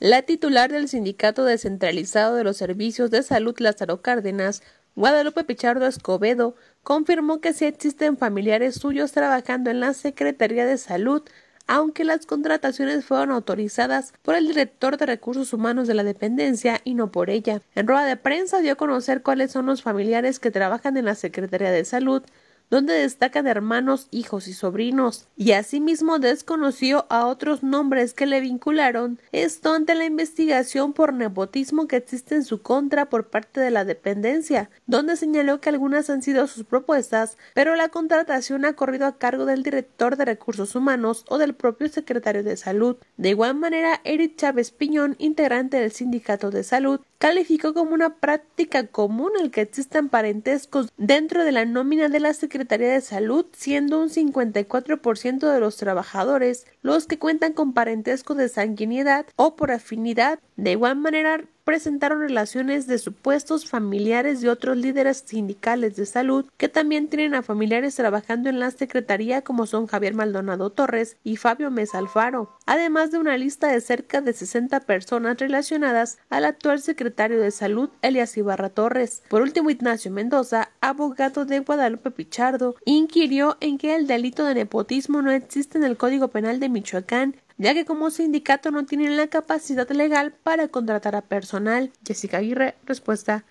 La titular del Sindicato Descentralizado de los Servicios de Salud Lázaro Cárdenas, Guadalupe Pichardo Escobedo, confirmó que sí existen familiares suyos trabajando en la Secretaría de Salud, aunque las contrataciones fueron autorizadas por el director de recursos humanos de la dependencia y no por ella. En rueda de prensa dio a conocer cuáles son los familiares que trabajan en la Secretaría de Salud, donde destaca de hermanos, hijos y sobrinos, y asimismo desconoció a otros nombres que le vincularon, esto ante la investigación por nepotismo que existe en su contra por parte de la dependencia, donde señaló que algunas han sido sus propuestas, pero la contratación ha corrido a cargo del director de recursos humanos o del propio secretario de salud. De igual manera, Eric Chávez Piñón, integrante del sindicato de salud, calificó como una práctica común el que existan parentescos dentro de la nómina de la Secretaría Secretaría de Salud, siendo un 54% de los trabajadores los que cuentan con parentesco de sanguinidad o por afinidad. De igual manera, presentaron relaciones de supuestos familiares de otros líderes sindicales de salud que también tienen a familiares trabajando en la Secretaría como son Javier Maldonado Torres y Fabio Alfaro, además de una lista de cerca de 60 personas relacionadas al actual secretario de Salud, Elias Ibarra Torres. Por último, Ignacio Mendoza, abogado de Guadalupe Pichardo, inquirió en que el delito de nepotismo no existe en el Código Penal de Michoacán ya que como sindicato no tienen la capacidad legal para contratar a personal. Jessica Aguirre, respuesta.